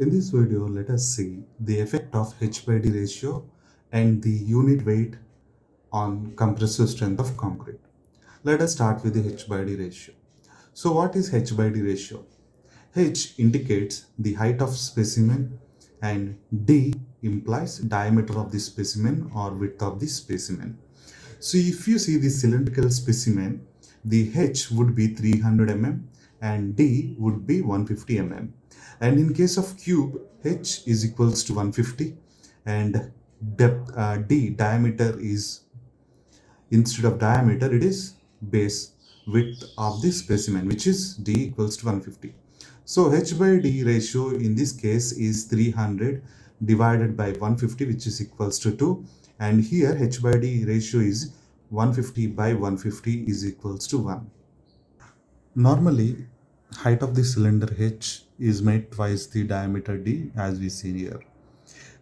In this video, let us see the effect of H by D ratio and the unit weight on compressive strength of concrete. Let us start with the H by D ratio. So what is H by D ratio? H indicates the height of specimen and D implies diameter of the specimen or width of the specimen. So if you see the cylindrical specimen, the H would be 300 mm and D would be 150 mm and in case of cube h is equals to 150 and depth uh, d diameter is instead of diameter it is base width of the specimen which is d equals to 150 so h by d ratio in this case is 300 divided by 150 which is equals to 2 and here h by d ratio is 150 by 150 is equals to 1 normally height of the cylinder h is made twice the diameter d as we see here.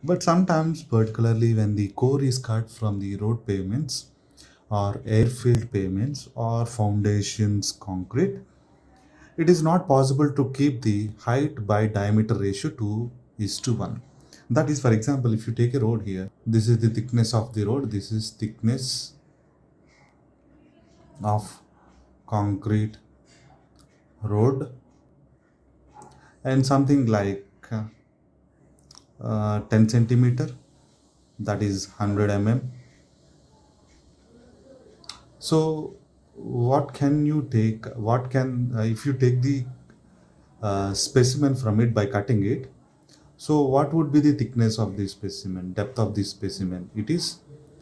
But sometimes particularly when the core is cut from the road pavements or airfield pavements or foundations concrete, it is not possible to keep the height by diameter ratio 2 is to 1. That is for example if you take a road here, this is the thickness of the road, this is thickness of concrete road and something like uh, 10 centimeter that is 100 mm so what can you take what can uh, if you take the uh, specimen from it by cutting it so what would be the thickness of the specimen depth of the specimen it is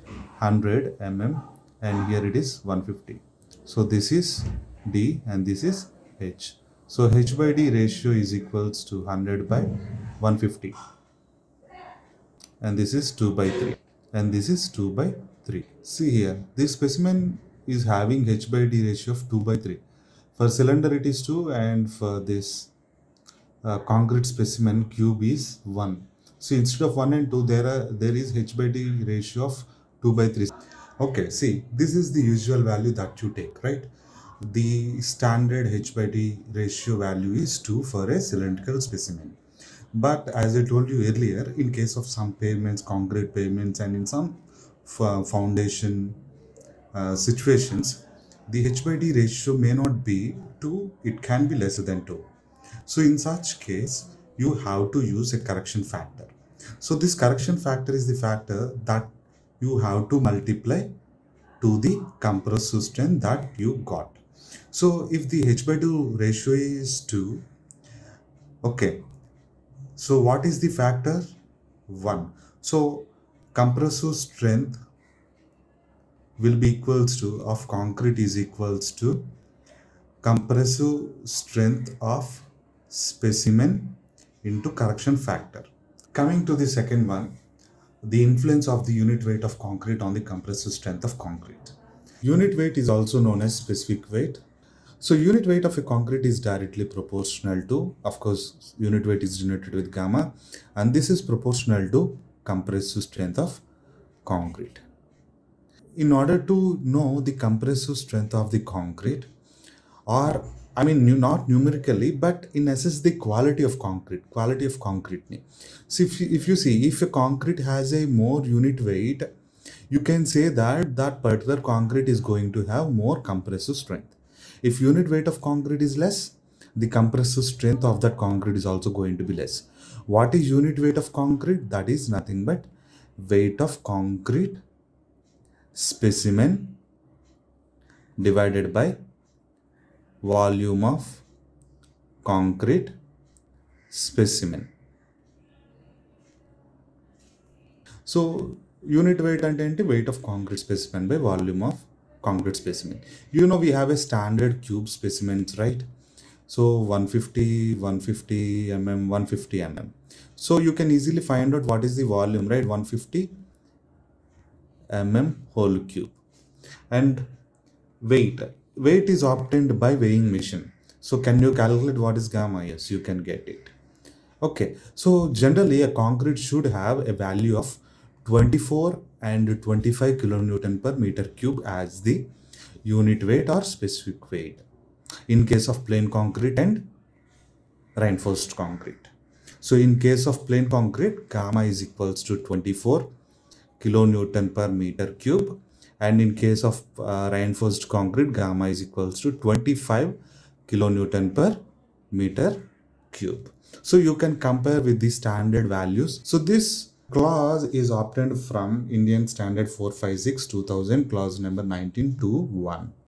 100 mm and here it is 150 so this is d and this is h. So h by d ratio is equals to 100 by 150 and this is 2 by 3 and this is 2 by 3. See here this specimen is having h by d ratio of 2 by 3. For cylinder it is 2 and for this uh, concrete specimen cube is 1. So instead of 1 and 2 there are there is h by d ratio of 2 by 3. Okay see this is the usual value that you take right the standard D ratio value is 2 for a cylindrical specimen. But as I told you earlier, in case of some pavements, concrete pavements, and in some foundation uh, situations, the D ratio may not be 2, it can be lesser than 2. So, in such case, you have to use a correction factor. So, this correction factor is the factor that you have to multiply to the compressive strength that you got. So if the h by 2 ratio is 2, okay, so what is the factor? 1. So compressive strength will be equals to of concrete is equals to compressive strength of specimen into correction factor. Coming to the second one, the influence of the unit weight of concrete on the compressive strength of concrete. Unit weight is also known as specific weight. So unit weight of a concrete is directly proportional to, of course, unit weight is denoted with gamma and this is proportional to compressive strength of concrete. In order to know the compressive strength of the concrete or I mean not numerically but in essence the quality of concrete, quality of concrete. So if you, if you see if a concrete has a more unit weight you can say that that particular concrete is going to have more compressive strength. If unit weight of concrete is less, the compressive strength of that concrete is also going to be less. What is unit weight of concrete? That is nothing but weight of concrete specimen divided by volume of concrete specimen. So unit weight and weight of concrete specimen by volume of concrete specimen you know we have a standard cube specimens right so 150 150 mm 150 mm so you can easily find out what is the volume right 150 mm whole cube and weight weight is obtained by weighing machine so can you calculate what is gamma yes you can get it okay so generally a concrete should have a value of 24 and 25 kilonewton per meter cube as the unit weight or specific weight in case of plain concrete and reinforced concrete. So in case of plain concrete, gamma is equals to 24 kilonewton per meter cube. And in case of uh, reinforced concrete, gamma is equals to 25 kilonewton per meter cube. So you can compare with the standard values. So this Clause is obtained from Indian Standard 456 2000 clause number 19 to 1.